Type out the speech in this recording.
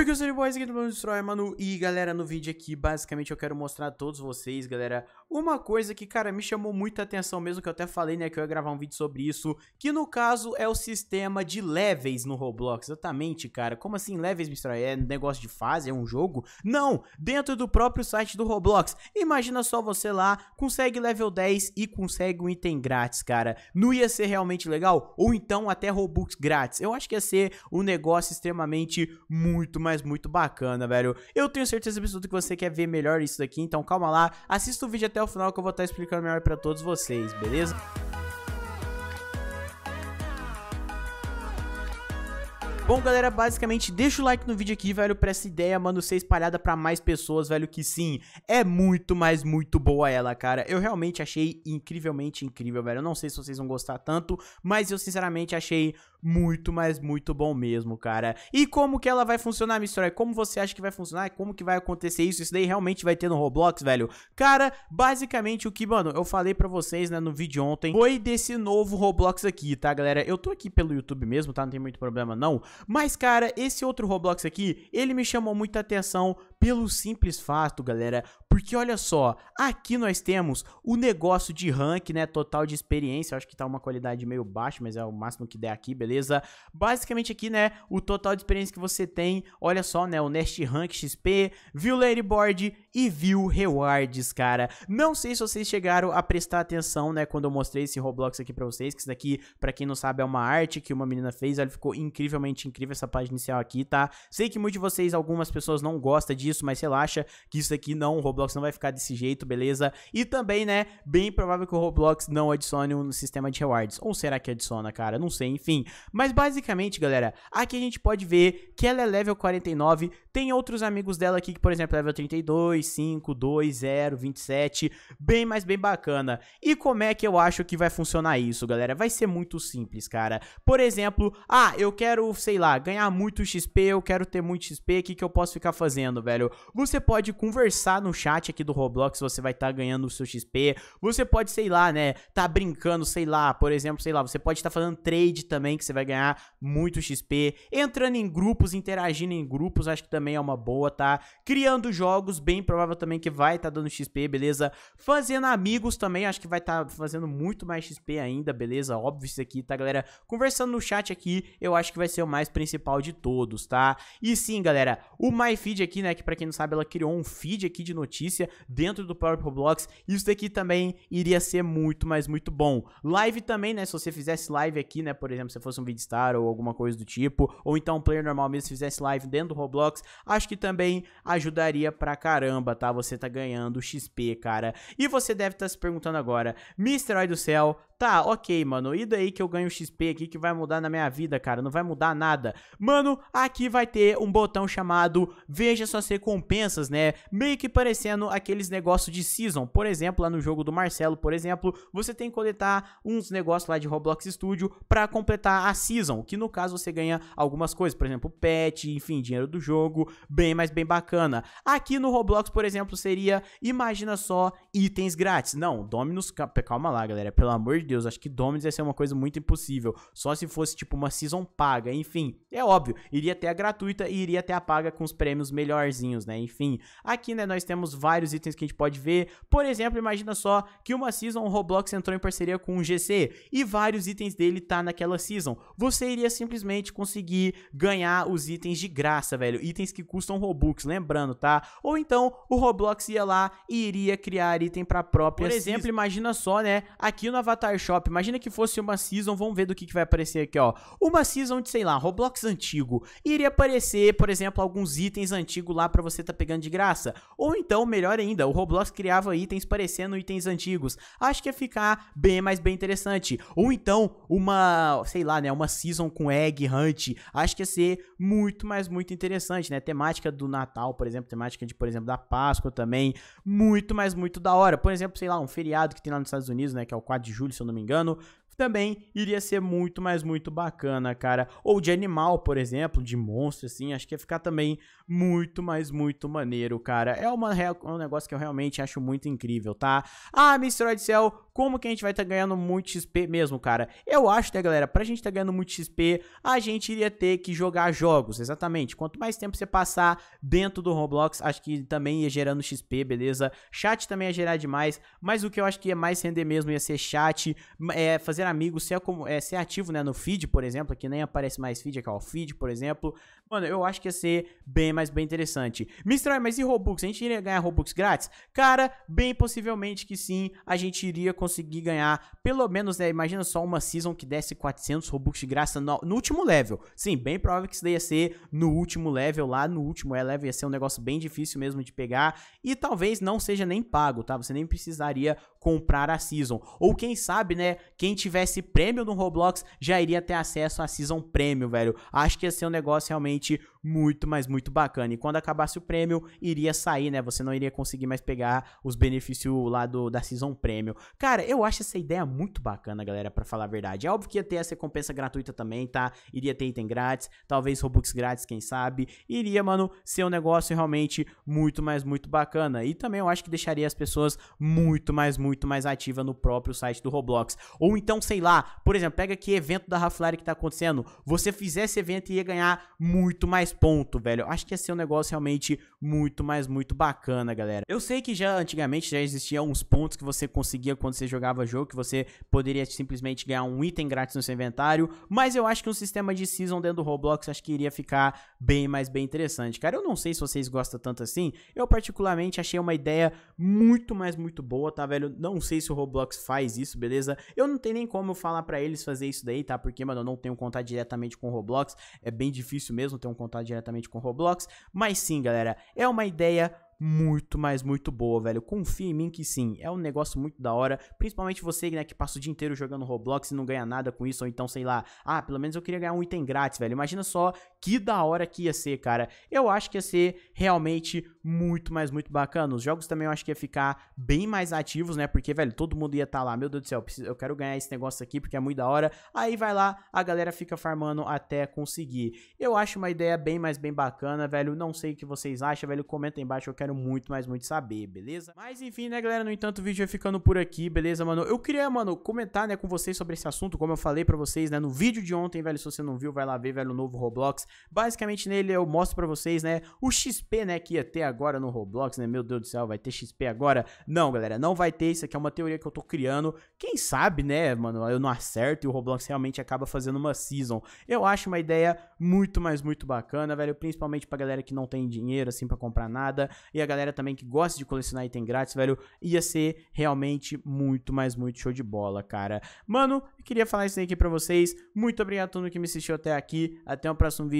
Oi, que eu sou de Boys aqui do Plano mano. E galera, no vídeo aqui, basicamente eu quero mostrar a todos vocês, galera, uma coisa que, cara, me chamou muita atenção mesmo, que eu até falei, né, que eu ia gravar um vídeo sobre isso, que no caso é o sistema de levels no Roblox. Exatamente, cara. Como assim levels, Destroy? É negócio de fase? É um jogo? Não! Dentro do próprio site do Roblox. Imagina só você lá, consegue level 10 e consegue um item grátis, cara. Não ia ser realmente legal? Ou então até Robux grátis? Eu acho que ia ser um negócio extremamente muito mais mas muito bacana, velho. Eu tenho certeza absoluta que você quer ver melhor isso daqui, então calma lá, assista o vídeo até o final que eu vou estar explicando melhor pra todos vocês, beleza? Bom, galera, basicamente, deixa o like no vídeo aqui, velho, pra essa ideia, mano, ser espalhada pra mais pessoas, velho, que sim, é muito, mas muito boa ela, cara. Eu realmente achei incrivelmente incrível, velho. Eu não sei se vocês vão gostar tanto, mas eu sinceramente achei muito, mas muito bom mesmo, cara. E como que ela vai funcionar, Mistrói? Como você acha que vai funcionar? Como que vai acontecer isso? Isso daí realmente vai ter no Roblox, velho? Cara, basicamente o que, mano, eu falei pra vocês, né, no vídeo ontem, foi desse novo Roblox aqui, tá, galera? Eu tô aqui pelo YouTube mesmo, tá? Não tem muito problema, não. Mas, cara, esse outro Roblox aqui, ele me chamou muita atenção pelo simples fato, galera, porque olha só, aqui nós temos o negócio de rank, né, total de experiência, acho que tá uma qualidade meio baixa, mas é o máximo que der aqui, beleza? Basicamente aqui, né, o total de experiência que você tem, olha só, né, o Nest Rank XP, View Ladyboard e View Rewards, cara. Não sei se vocês chegaram a prestar atenção, né, quando eu mostrei esse Roblox aqui pra vocês, que isso daqui, pra quem não sabe, é uma arte que uma menina fez, ela ficou incrivelmente incrível essa página inicial aqui, tá? Sei que muitos de vocês, algumas pessoas não gostam disso, disso, mas relaxa que isso aqui não, o Roblox não vai ficar desse jeito, beleza? E também, né, bem provável que o Roblox não adicione um sistema de rewards. Ou será que adiciona, cara? Não sei, enfim. Mas basicamente, galera, aqui a gente pode ver que ela é level 49, tem outros amigos dela aqui que, por exemplo, é level 32, 5, 2, 0, 27, bem mais bem bacana. E como é que eu acho que vai funcionar isso, galera? Vai ser muito simples, cara. Por exemplo, ah, eu quero, sei lá, ganhar muito XP, eu quero ter muito XP, o que, que eu posso ficar fazendo, velho? velho. Você pode conversar no chat aqui do Roblox, você vai estar tá ganhando o seu XP. Você pode, sei lá, né, tá brincando, sei lá, por exemplo, sei lá, você pode estar tá fazendo trade também, que você vai ganhar muito XP. Entrando em grupos, interagindo em grupos, acho que também é uma boa, tá? Criando jogos, bem provável também que vai estar tá dando XP, beleza? Fazendo amigos também, acho que vai estar tá fazendo muito mais XP ainda, beleza? Óbvio isso aqui, tá, galera? Conversando no chat aqui, eu acho que vai ser o mais principal de todos, tá? E sim, galera, o MyFeed aqui, né, que para quem não sabe, ela criou um feed aqui de notícia dentro do próprio Roblox. Isso daqui também iria ser muito, mas muito bom. Live também, né? Se você fizesse live aqui, né? Por exemplo, se fosse um VidStar ou alguma coisa do tipo, ou então um player normal mesmo, se fizesse live dentro do Roblox, acho que também ajudaria pra caramba, tá? Você tá ganhando XP, cara. E você deve estar tá se perguntando agora, Mr. Oi do Céu, Tá, ok, mano. E daí que eu ganho XP aqui que vai mudar na minha vida, cara? Não vai mudar nada. Mano, aqui vai ter um botão chamado Veja suas recompensas, né? Meio que parecendo aqueles negócios de Season. Por exemplo, lá no jogo do Marcelo, por exemplo, você tem que coletar uns negócios lá de Roblox Studio pra completar a Season. Que no caso você ganha algumas coisas, por exemplo, pet, enfim, dinheiro do jogo. Bem, mas bem bacana. Aqui no Roblox, por exemplo, seria, imagina só, itens grátis. Não, Dominus... Calma lá, galera, pelo amor de Deus, acho que Dominus ia ser uma coisa muito impossível. Só se fosse, tipo, uma season paga. Enfim, é óbvio. Iria até a gratuita e iria até a paga com os prêmios melhorzinhos, né? Enfim, aqui, né, nós temos vários itens que a gente pode ver. Por exemplo, imagina só que uma season o Roblox entrou em parceria com o GC e vários itens dele tá naquela season. Você iria simplesmente conseguir ganhar os itens de graça, velho. Itens que custam Robux, lembrando, tá? Ou então o Roblox ia lá e iria criar item pra própria Por exemplo, season. imagina só, né? Aqui no Avatar Imagina que fosse uma season, vamos ver do que, que vai aparecer aqui, ó. Uma season de, sei lá, Roblox antigo. Iria aparecer, por exemplo, alguns itens antigos lá para você tá pegando de graça. Ou então, melhor ainda, o Roblox criava itens parecendo itens antigos. Acho que ia ficar bem mais bem interessante. Ou então, uma, sei lá, né, uma season com Egg Hunt. Acho que ia ser muito, mais muito interessante, né? Temática do Natal, por exemplo, temática de, por exemplo, da Páscoa também. Muito, mais muito da hora. Por exemplo, sei lá, um feriado que tem lá nos Estados Unidos, né, que é o 4 de julho, se eu não não me engano também iria ser muito, mas muito bacana, cara. Ou de animal, por exemplo, de monstro, assim, acho que ia ficar também muito, mas muito maneiro, cara. É uma, um negócio que eu realmente acho muito incrível, tá? Ah, Mr. Odyssey, como que a gente vai estar tá ganhando muito XP mesmo, cara? Eu acho, né, galera, pra gente estar tá ganhando muito XP, a gente iria ter que jogar jogos, exatamente. Quanto mais tempo você passar dentro do Roblox, acho que também ia gerando XP, beleza? Chat também ia gerar demais, mas o que eu acho que ia mais render mesmo ia ser chat, é, fazer amigo, ser, é, é ser é ativo né, no feed, por exemplo, que nem aparece mais feed, é o feed, por exemplo. Mano, eu acho que ia ser bem, mais bem interessante. Mistral, mas e Robux? A gente iria ganhar Robux grátis? Cara, bem possivelmente que sim, a gente iria conseguir ganhar pelo menos, né, imagina só uma season que desse 400 Robux de graça no, no último level. Sim, bem provável que isso daí ia ser no último level lá, no último é, level ia ser um negócio bem difícil mesmo de pegar e talvez não seja nem pago, tá? Você nem precisaria comprar a season. Ou quem sabe, né, quem tiver tivesse prêmio no Roblox, já iria ter acesso à Season Prêmio, velho. Acho que ia ser um negócio realmente muito, mas muito bacana. E quando acabasse o prêmio, iria sair, né? Você não iria conseguir mais pegar os benefícios lá do, da Season Prêmio. Cara, eu acho essa ideia muito bacana, galera, para falar a verdade. É óbvio que ia ter essa recompensa gratuita também, tá? Iria ter item grátis, talvez Robux grátis, quem sabe. Iria, mano, ser um negócio realmente muito, mas muito bacana. E também eu acho que deixaria as pessoas muito, mas muito mais ativa no próprio site do Roblox. Ou então, sei lá, por exemplo, pega que evento da Raflare que tá acontecendo. Você fizesse evento e ia ganhar muito mais mais ponto, velho. Acho que ia ser um negócio realmente muito, mais muito bacana, galera. Eu sei que já antigamente já existiam uns pontos que você conseguia quando você jogava jogo, que você poderia simplesmente ganhar um item grátis no seu inventário, mas eu acho que um sistema de season dentro do Roblox acho que iria ficar bem mais bem interessante. Cara, eu não sei se vocês gostam tanto assim, eu particularmente achei uma ideia muito, mais muito boa, tá, velho? Não sei se o Roblox faz isso, beleza? Eu não tenho nem como eu falar para eles fazer isso daí, tá? Porque, mano, eu não tenho contato diretamente com o Roblox, é bem difícil mesmo ter um contato diretamente com Roblox, mas sim, galera, é uma ideia muito, mas muito boa, velho. Confia em mim que sim, é um negócio muito da hora. Principalmente você, né, que passa o dia inteiro jogando Roblox e não ganha nada com isso, ou então, sei lá, ah, pelo menos eu queria ganhar um item grátis, velho. Imagina só que da hora que ia ser, cara. Eu acho que ia ser realmente muito, mas muito bacana. Os jogos também eu acho que ia ficar bem mais ativos, né? Porque, velho, todo mundo ia estar tá lá. Meu Deus do céu, eu quero ganhar esse negócio aqui porque é muito da hora. Aí vai lá, a galera fica farmando até conseguir. Eu acho uma ideia bem, mas bem bacana, velho. Não sei o que vocês acham, velho. Comenta aí embaixo, eu quero muito, mas muito saber, beleza? Mas enfim, né, galera? No entanto, o vídeo vai ficando por aqui, beleza, mano? Eu queria, mano, comentar, né, com vocês sobre esse assunto, como eu falei pra vocês, né, no vídeo de ontem, velho. Se você não viu, vai lá ver, velho, o novo Roblox. Basicamente nele eu mostro para vocês, né, o XP, né, que ia ter agora no Roblox, né? Meu Deus do céu, vai ter XP agora? Não, galera, não vai ter. Isso aqui é uma teoria que eu tô criando. Quem sabe, né, mano, eu não acerto e o Roblox realmente acaba fazendo uma season. Eu acho uma ideia muito, mas muito bacana, velho, principalmente pra galera que não tem dinheiro assim para comprar nada e a galera também que gosta de colecionar item grátis, velho, ia ser realmente muito, mas muito show de bola, cara. Mano, eu queria falar isso aqui para vocês. Muito obrigado a todo mundo que me assistiu até aqui. Até o próximo vídeo